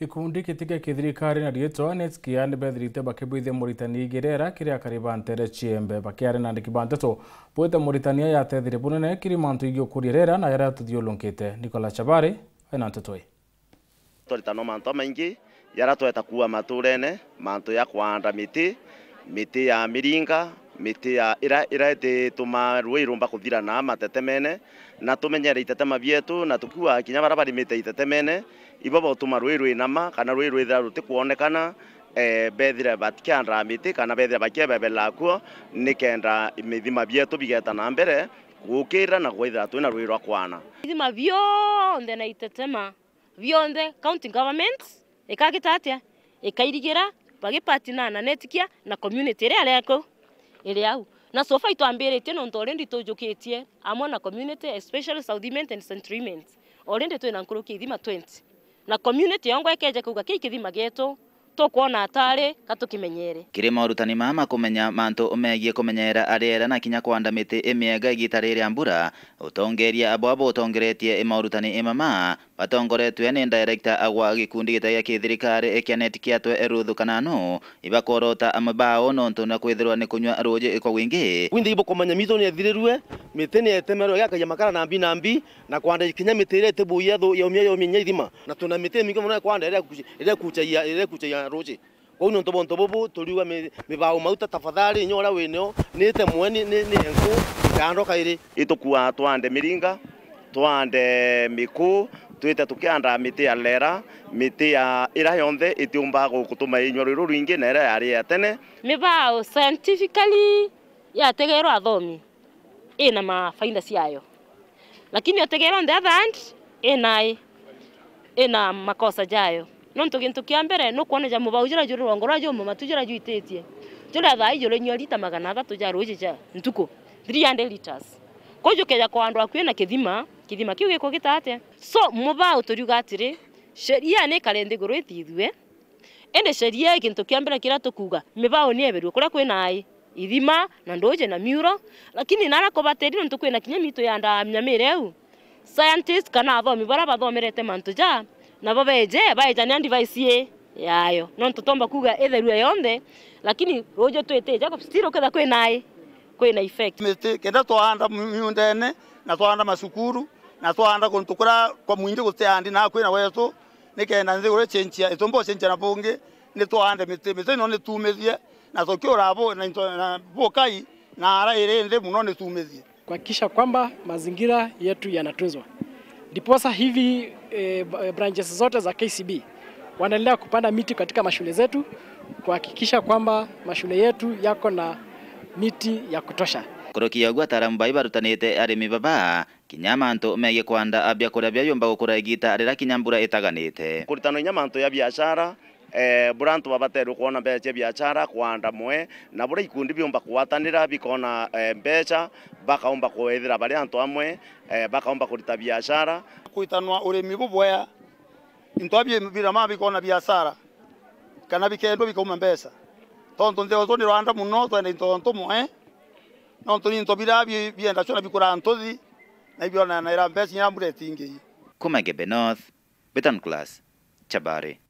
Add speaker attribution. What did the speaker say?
Speaker 1: ikundi kitige kithirikari na rietwa netskian bethirite bakibwithia muritani igirera kiria ntere chiembe bakiare na ndiki banteto bwete muritania yatethire bunene kiri mantu igiukurierera na yaria tuthiulunkite nicola chabari ena ntetoi
Speaker 2: twaritano mantu maingi yara tweta kuua maturene mantu ya kuanda miti miti ya miringa mete ya ira ira itituma rwai rumba kuthirana matete mene na tumenyere itetema bietu na tukua kinya bara barimite itete mene ibo botuma rwai rwinama kana rwai rwithira rutikuonekana eh, bethire ra mete kana bedira bethire bakiebebela kuo nikenda mithima bietu bigeta na mbere gukira na gwethira na rwai rwa kwana
Speaker 3: ithima bionthe na itetema bionthe county government ikagita atia bagipatina na netikia na community iria aria ä au na sofa itwambä rä tie nontå rä ndi tå njå kä tie amona community especially southment and centrement orä ndi twä na nkå rå kä ithima 20 na community yongo ekenje kauga kä thima getå tukwona atari gatukimenyere
Speaker 4: kiri morutani ma makumenya mantu megie kumenyerera ariera na kinya kwanda miti imienga igitari ria mbura utongeria abo abo utongeretie morutani imama batongoretwe ni director agwa gikundi gitagia ki thirikari ikianeti kiatwe eruthu kananu ibakorota amabao nontu na kwithirwa ni kunywa ruji kwa wingi
Speaker 2: windi ibo kumenya mitho ni ethirirwe miti ni etemerwe gakagia makara nambi nambi na kwanda kinya miti ire tibuya thu yaumia yaumia ithima na tuna miti mingi muno kwanda ire kuchaia ire kuchaia na ruji kå u nä å tå bontå bå mauta tafadhali nyora wenyo wä näo nä ni, mwe nä enkå kando kairä ä tå kuaga twande mä ringa twande mä kå twä ya lera mä tä ya ä ra yonthe ä tä å mbaga gå na ä ra ya tene
Speaker 3: mä baå yategeerwo athomi ä na mabainda ciayo lakini yategeerwo ndethand ä naä ä na makosa jayo nontu gintu kia mbere jamu mubau jira juri rwango rwa mama tu jira juititie jura thai juri nyua lita magana athatu ja ruji ja ntuku 300 liters kujukeja kwa andu akuina kithima kithima kiu giko gitaatia so mubau turiuga atiri sheria ni karendi guru ithithue ende sheria gintu kia mbere kira tukuga mibau ni eberu kuria kwina ai ithima na ndoje na miuro lakini nara kobateri nontu kwina kinya mitu ya ndamya mireu scientist kana athomi bara bathomerete mantu ja na navo veje vaeja niandivaisie eh? yayo no ntutomba kuga itheru yonthe lakini rujo twite jacob still uketha kwe nai kwe na effect miti kenda twahanda ne
Speaker 1: na to anda masukuru na to anda kuntu kuria kwa mwingi andi na kwe na kwina wetu nikenda nthi uri chenjia itumbo chenjia na bungi ni twahande miti miti ino ni tumithie na to tukiura rabo na, na bokai na ara ire nthi muno ni tumithie kuhakikisha kwamba
Speaker 2: mazingira yetu yanatunzwa Ndiposa hivi e, branches zote za KCB wanaendelea kupanda miti katika mashule zetu kuhakikisha kwamba mashule yetu yako na miti ya kutosha
Speaker 4: korokia gwa ataramu bai barutanite arimi baba kinyamanto mege kwanda abia kuria byayomba gukura igita rira kinyambura itaganite
Speaker 2: kurutano inyamanto ya biashara eh, burantu babateru kuona mbeca biachara biashara kwanda mwe na bura ikundi biumba kuatanira bikona eh, mbeca bakaumba kuethira bari antu amwe eh, bakaumba kurita biachara
Speaker 1: kuitanwa urimi bubwea into bira ma bikona biachara kana bikendwa bikauma mbeca tontu nthio tu ni rwanda muno twenda into ntumwe nontu ni into bira bienda chona bikura antozi na ibio na ira mbeca nyira mburetingi
Speaker 4: kumagembe north betan class chabare